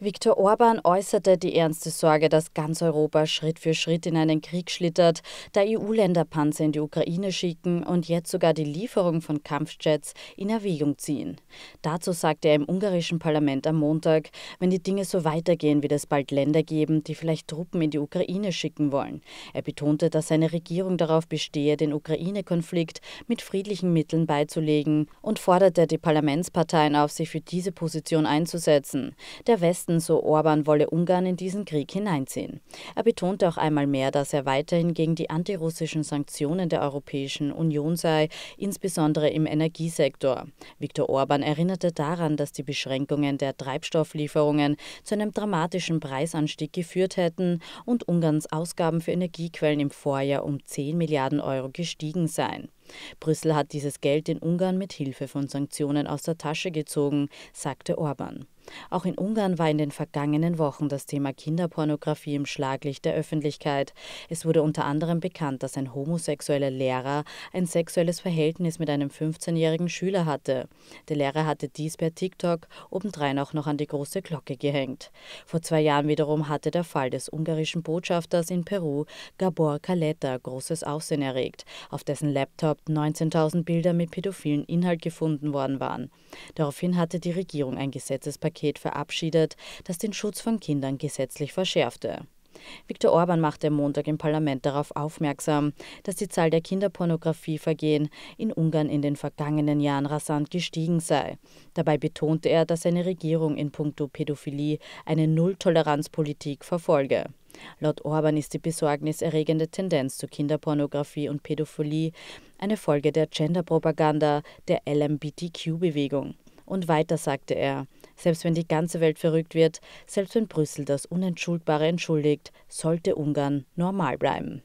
Viktor Orban äußerte die ernste Sorge, dass ganz Europa Schritt für Schritt in einen Krieg schlittert, da EU-Länder Panzer in die Ukraine schicken und jetzt sogar die Lieferung von Kampfjets in Erwägung ziehen. Dazu sagte er im ungarischen Parlament am Montag, wenn die Dinge so weitergehen, wird es bald Länder geben, die vielleicht Truppen in die Ukraine schicken wollen. Er betonte, dass seine Regierung darauf bestehe, den Ukraine-Konflikt mit friedlichen Mitteln beizulegen und forderte die Parlamentsparteien auf, sich für diese Position einzusetzen. Der Westen Westen, so Orban, wolle Ungarn in diesen Krieg hineinziehen. Er betonte auch einmal mehr, dass er weiterhin gegen die antirussischen Sanktionen der Europäischen Union sei, insbesondere im Energiesektor. Viktor Orban erinnerte daran, dass die Beschränkungen der Treibstofflieferungen zu einem dramatischen Preisanstieg geführt hätten und Ungarns Ausgaben für Energiequellen im Vorjahr um 10 Milliarden Euro gestiegen seien. Brüssel hat dieses Geld in Ungarn mit Hilfe von Sanktionen aus der Tasche gezogen, sagte Orban. Auch in Ungarn war in den vergangenen Wochen das Thema Kinderpornografie im Schlaglicht der Öffentlichkeit. Es wurde unter anderem bekannt, dass ein homosexueller Lehrer ein sexuelles Verhältnis mit einem 15-jährigen Schüler hatte. Der Lehrer hatte dies per TikTok obendrein auch noch an die große Glocke gehängt. Vor zwei Jahren wiederum hatte der Fall des ungarischen Botschafters in Peru, Gabor Caleta, großes Aufsehen erregt, auf dessen Laptop 19.000 Bilder mit pädophilen Inhalt gefunden worden waren. Daraufhin hatte die Regierung ein Gesetzespaket Paket verabschiedet, das den Schutz von Kindern gesetzlich verschärfte. Viktor Orban machte am Montag im Parlament darauf aufmerksam, dass die Zahl der Kinderpornografievergehen in Ungarn in den vergangenen Jahren rasant gestiegen sei. Dabei betonte er, dass seine Regierung in puncto Pädophilie eine Nulltoleranzpolitik verfolge. Laut Orban ist die besorgniserregende Tendenz zu Kinderpornografie und Pädophilie eine Folge der Genderpropaganda der LMBTQ-Bewegung. Und weiter sagte er, selbst wenn die ganze Welt verrückt wird, selbst wenn Brüssel das Unentschuldbare entschuldigt, sollte Ungarn normal bleiben.